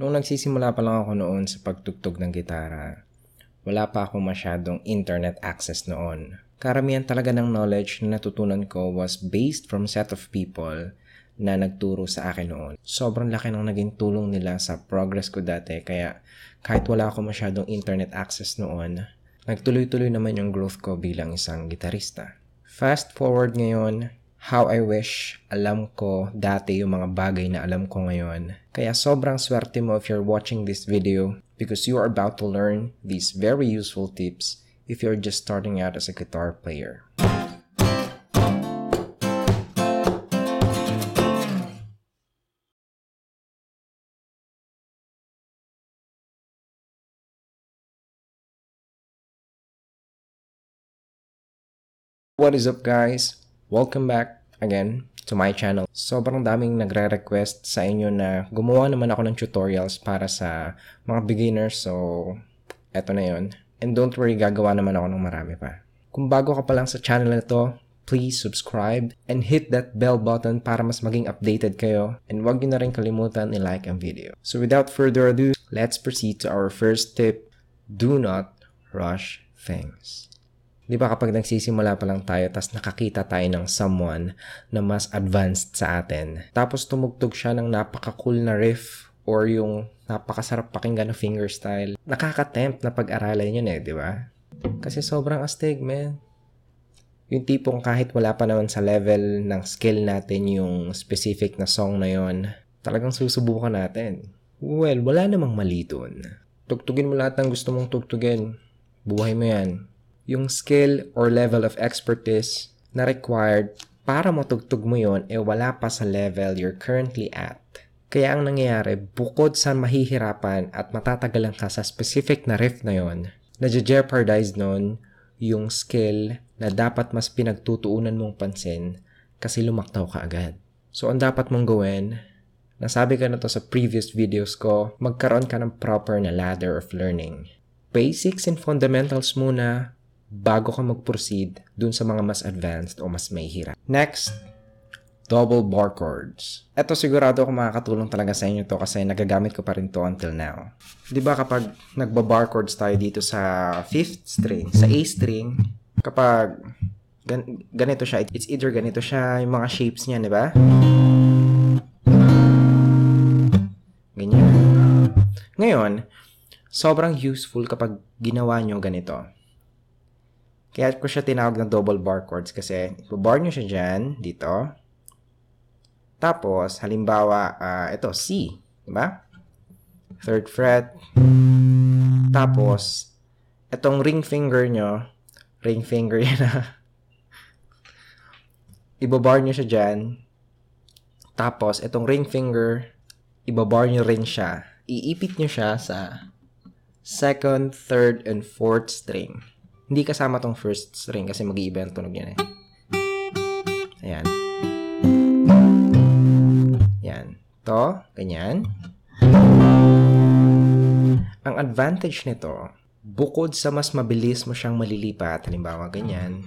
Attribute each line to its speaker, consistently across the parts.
Speaker 1: Nung nagsisimula pa lang ako noon sa pagtugtog ng gitara, wala pa ako masyadong internet access noon. Karamihan talaga ng knowledge na natutunan ko was based from set of people na nagturo sa akin noon. Sobrang laki ng naging tulong nila sa progress ko dati kaya kahit wala ako masyadong internet access noon, nagtuloy-tuloy naman yung growth ko bilang isang gitarista. Fast forward ngayon, how I wish alam ko dati yung mga bagay na alam ko ngayon. Kaya sobrang swerte mo if you're watching this video because you are about to learn these very useful tips if you're just starting out as a guitar player. What is up guys? Welcome back again to my channel. Sobrang daming nagre-request sa inyo na gumawa naman ako ng tutorials para sa mga beginners. So, eto na yon. And don't worry, gagawa naman ako ng marami pa. Kung bago ka pa lang sa channel na to, please subscribe and hit that bell button para mas maging updated kayo. And huwag nyo na rin kalimutan i-like ang video. So without further ado, let's proceed to our first tip. Do not rush things. Di ba kapag nagsisimula pa lang tayo tas nakakita tayo ng someone na mas advanced sa atin. Tapos tumugtog siya ng napaka-cool na riff or yung napakasarap pakinggan na fingerstyle. Nakaka-tempt na pag-aralan yun eh, di ba? Kasi sobrang astig, man. Yung tipong kahit wala pa naman sa level ng skill natin yung specific na song na yon, talagang susubukan natin. Well, wala namang mali dun. Tugtugin mo lahat ng gusto mong tugtugin. Buhay mo yan yung skill or level of expertise na required para matugtog mo yon e eh wala pa sa level you're currently at. Kaya ang nangyayari, bukod sa mahihirapan at matatagalan ka sa specific na riff na yon, nadya-jeopardize nun yung skill na dapat mas pinagtutuunan mong pansin kasi lumaktaw ka agad. So, ang dapat mong gawin, nasabi ka na to sa previous videos ko, magkaroon ka ng proper na ladder of learning. Basics and fundamentals muna, bago ka mag-proceed dun sa mga mas advanced o mas may hirap. Next, double barcodes. Ito sigurado ako makakatulong talaga sa inyo to kasi nagagamit ko pa rin to until now. 'Di ba kapag nagba barcodes tayo dito sa fifth string, sa A string, kapag gan- ganito siya, it's either ganito siya yung mga shapes niya, 'di ba? Ganyan. Ngayon, sobrang useful kapag ginawa nyo ganito. Kaya ko siya tinawag ng double bar chords kasi bar nyo siya dyan, dito. Tapos, halimbawa, uh, ito, C. Diba? Third fret. Tapos, itong ring finger nyo, ring finger yan ah. ibabar nyo siya dyan. Tapos, itong ring finger, ibabar nyo rin siya. Iipit nyo siya sa second, third, and fourth string. Hindi kasama tong first string kasi mag-iiba yung tunog yan eh. Ayan. Ayan. To, ganyan. Ang advantage nito, bukod sa mas mabilis mo siyang malilipat, halimbawa ganyan,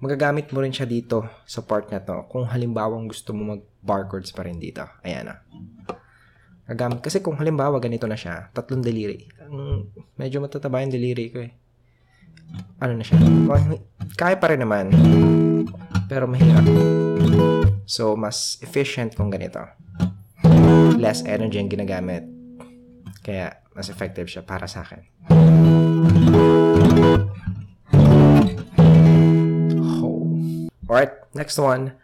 Speaker 1: magagamit mo rin siya dito sa part na to kung halimbawang gusto mo mag-barcodes pa rin dito. Ayan na. Ah. Nagamit. Kasi kung halimbawa ganito na siya, tatlong daliri. Ang medyo matataba yung daliri ko eh. Ano na siya? Oh, kaya pa rin naman. Pero mahirap. So, mas efficient kung ganito. Less energy ang ginagamit. Kaya, mas effective siya para sa akin. Oh. Alright, next one.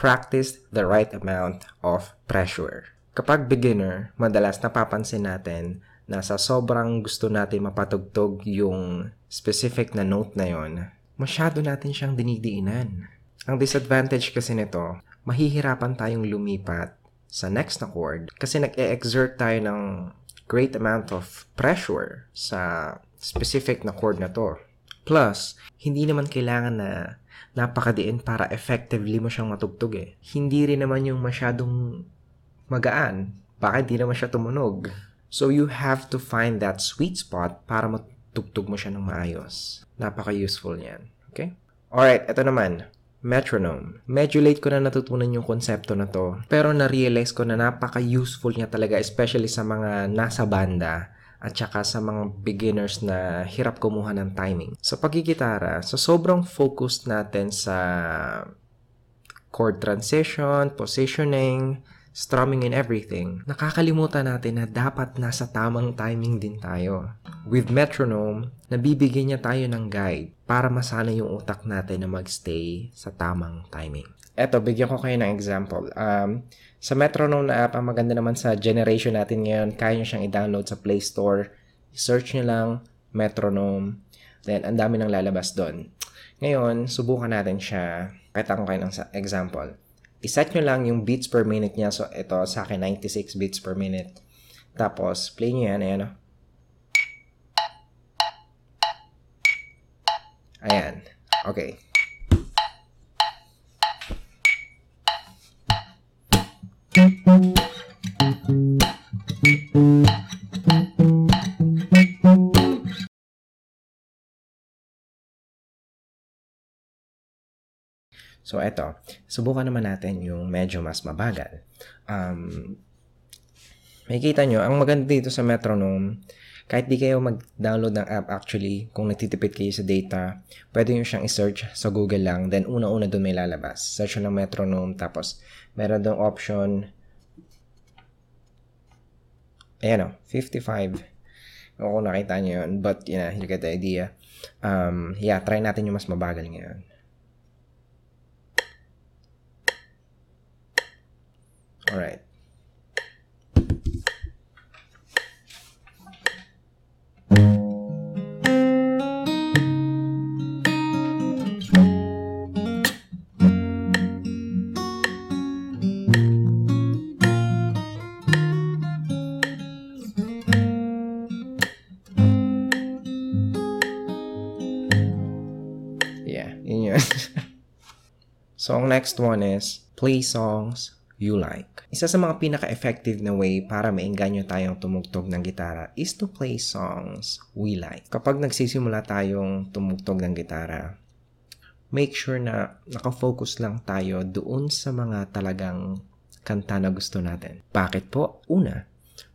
Speaker 1: Practice the right amount of pressure. Kapag beginner, madalas napapansin natin na sa sobrang gusto natin mapatugtog yung specific na note na yon, masyado natin siyang dinidiinan. Ang disadvantage kasi nito, mahihirapan tayong lumipat sa next na chord kasi nag-e-exert tayo ng great amount of pressure sa specific na chord na to. Plus, hindi naman kailangan na napakadiin para effectively mo siyang matugtog eh. Hindi rin naman yung masyadong magaan, baka hindi naman siya tumunog. So you have to find that sweet spot para matugtog mo siya ng maayos. Napaka-useful niyan. Okay? Alright, ito naman. Metronome. Medyo late ko na natutunan yung konsepto na to, pero na-realize ko na napaka-useful niya talaga, especially sa mga nasa banda at saka sa mga beginners na hirap kumuha ng timing. Sa pagigitara, sa sobrang focus natin sa chord transition, positioning, strumming and everything, nakakalimutan natin na dapat nasa tamang timing din tayo. With metronome, nabibigyan niya tayo ng guide para masana yung utak natin na magstay sa tamang timing. Eto, bigyan ko kayo ng example. Um, sa metronome na app, ang maganda naman sa generation natin ngayon, kaya nyo siyang i-download sa Play Store. Search nyo lang, metronome. Then, ang dami nang lalabas doon. Ngayon, subukan natin siya. Pakita ko kayo ng example iset nyo lang yung beats per minute niya. So, ito sa akin, 96 beats per minute. Tapos, play nyo yan. Ayan, oh. Ayan. Okay. So, eto. Subukan naman natin yung medyo mas mabagal. Um, may kita nyo, ang maganda dito sa metronome, kahit di kayo mag-download ng app actually, kung nagtitipid kayo sa data, pwede nyo siyang i-search sa Google lang, then una-una doon may lalabas. Search ng metronome, tapos meron doon option, ayan o, oh, 55. Oo, nakita nyo yun, but yeah, you get the idea. Um, yeah, try natin yung mas mabagal ngayon. So, ang next one is, play songs you like. Isa sa mga pinaka-effective na way para maengganyo tayong tumugtog ng gitara is to play songs we like. Kapag nagsisimula tayong tumugtog ng gitara, make sure na nakafocus lang tayo doon sa mga talagang kanta na gusto natin. Bakit po? Una,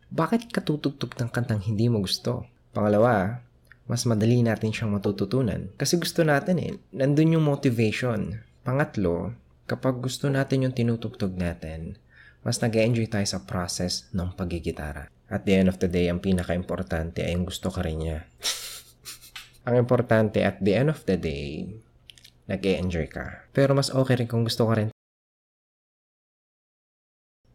Speaker 1: bakit katutugtog ng kantang hindi mo gusto? Pangalawa, mas madali natin siyang matututunan. Kasi gusto natin eh, nandun yung motivation Pangatlo, kapag gusto natin yung tinutugtog natin, mas nag enjoy tayo sa process ng pagigitara. At the end of the day, ang pinaka-importante ay yung gusto ka rin niya. ang importante at the end of the day, nag enjoy ka. Pero mas okay rin kung gusto ka rin.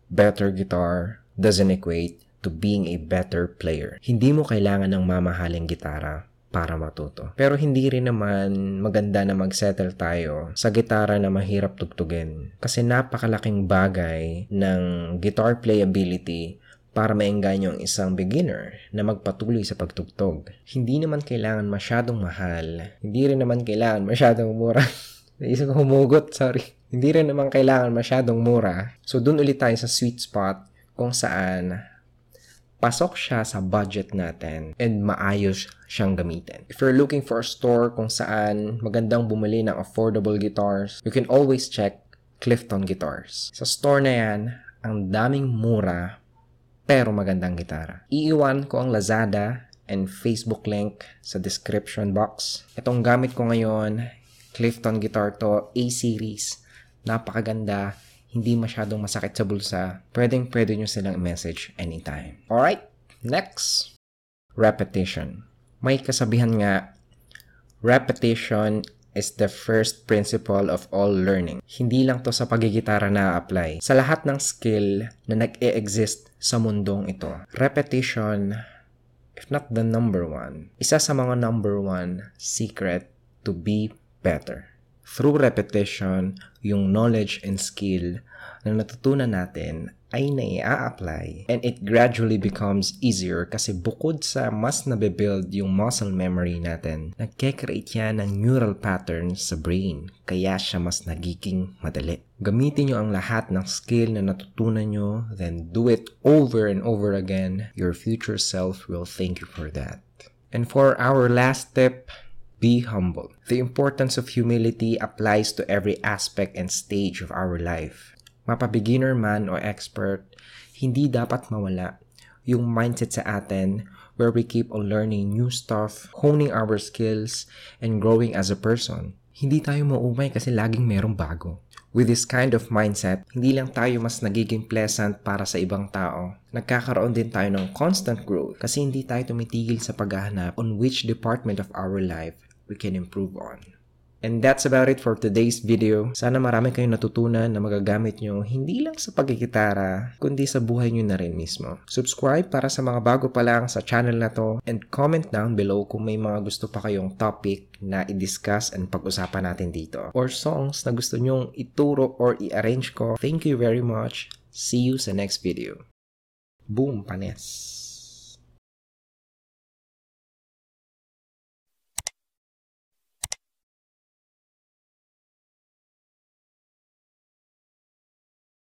Speaker 1: Better guitar doesn't equate to being a better player. Hindi mo kailangan ng mamahaling gitara para matuto. Pero hindi rin naman maganda na magsettle tayo sa gitara na mahirap tugtugin. Kasi napakalaking bagay ng guitar playability para maengganyo ang isang beginner na magpatuloy sa pagtugtog. Hindi naman kailangan masyadong mahal. Hindi rin naman kailangan masyadong mura. Naisip ko humugot, sorry. Hindi rin naman kailangan masyadong mura. So, dun ulit tayo sa sweet spot kung saan pasok siya sa budget natin and maayos siyang gamitin. If you're looking for a store kung saan magandang bumili ng affordable guitars, you can always check Clifton Guitars. Sa store na yan, ang daming mura pero magandang gitara. Iiwan ko ang Lazada and Facebook link sa description box. Itong gamit ko ngayon, Clifton guitar to, A-series. Napakaganda hindi masyadong masakit sa bulsa, pwedeng pwede nyo silang message anytime. Alright, next. Repetition. May kasabihan nga, repetition is the first principle of all learning. Hindi lang to sa pagigitara na apply Sa lahat ng skill na nag-e-exist sa mundong ito, repetition, if not the number one, isa sa mga number one secret to be better through repetition, yung knowledge and skill na natutunan natin ay nai-apply and it gradually becomes easier kasi bukod sa mas nabe-build yung muscle memory natin, nagke-create yan ng neural pattern sa brain kaya siya mas nagiging madali. Gamitin nyo ang lahat ng skill na natutunan nyo then do it over and over again. Your future self will thank you for that. And for our last tip, Be humble. The importance of humility applies to every aspect and stage of our life. Mapa-beginner man o expert, hindi dapat mawala yung mindset sa atin where we keep on learning new stuff, honing our skills, and growing as a person. Hindi tayo maumay kasi laging merong bago. With this kind of mindset, hindi lang tayo mas nagiging pleasant para sa ibang tao. Nagkakaroon din tayo ng constant growth kasi hindi tayo tumitigil sa paghahanap on which department of our life we can improve on. And that's about it for today's video. Sana marami kayong natutunan na magagamit nyo hindi lang sa pagkikitara, kundi sa buhay nyo na rin mismo. Subscribe para sa mga bago pa lang sa channel na to and comment down below kung may mga gusto pa kayong topic na i-discuss and pag-usapan natin dito. Or songs na gusto nyong ituro or i-arrange ko. Thank you very much. See you sa next video. Boom, panes!